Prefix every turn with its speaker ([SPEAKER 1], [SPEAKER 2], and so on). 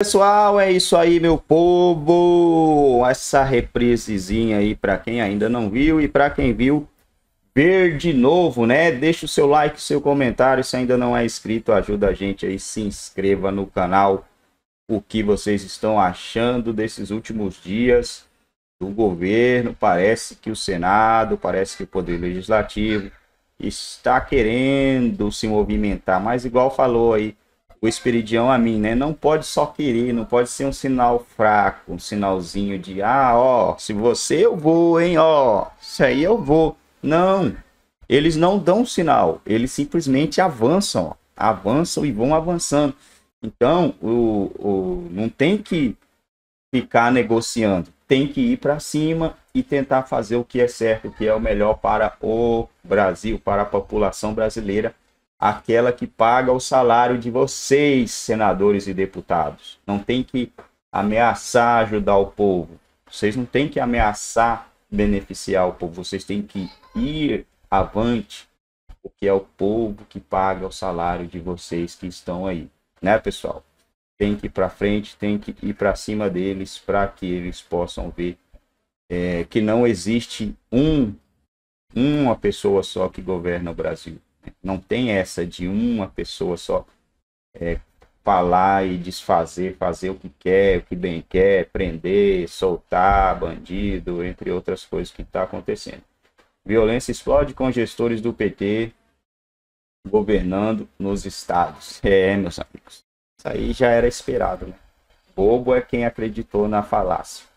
[SPEAKER 1] Pessoal, é isso aí, meu povo. Essa reprisezinha aí para quem ainda não viu e para quem viu, ver de novo, né? Deixa o seu like, seu comentário. Se ainda não é inscrito, ajuda a gente aí. Se inscreva no canal. O que vocês estão achando desses últimos dias do governo? Parece que o Senado, parece que o Poder Legislativo está querendo se movimentar, mas igual falou aí o espiridião a mim, né? Não pode só querer, não pode ser um sinal fraco, um sinalzinho de ah, ó, se você eu vou, hein, ó, se aí eu vou. Não. Eles não dão sinal, eles simplesmente avançam, ó, avançam e vão avançando. Então, o, o, não tem que ficar negociando, tem que ir para cima e tentar fazer o que é certo, o que é o melhor para o Brasil, para a população brasileira aquela que paga o salário de vocês, senadores e deputados. Não tem que ameaçar ajudar o povo. Vocês não tem que ameaçar beneficiar o povo. Vocês têm que ir avante, porque é o povo que paga o salário de vocês que estão aí, né, pessoal? Tem que ir para frente, tem que ir para cima deles para que eles possam ver é, que não existe um uma pessoa só que governa o Brasil. Não tem essa de uma pessoa só é, falar e desfazer, fazer o que quer, o que bem quer, prender, soltar bandido, entre outras coisas que está acontecendo. Violência explode com gestores do PT governando nos estados. É, meus amigos. Isso aí já era esperado, né? Bobo é quem acreditou na falácia.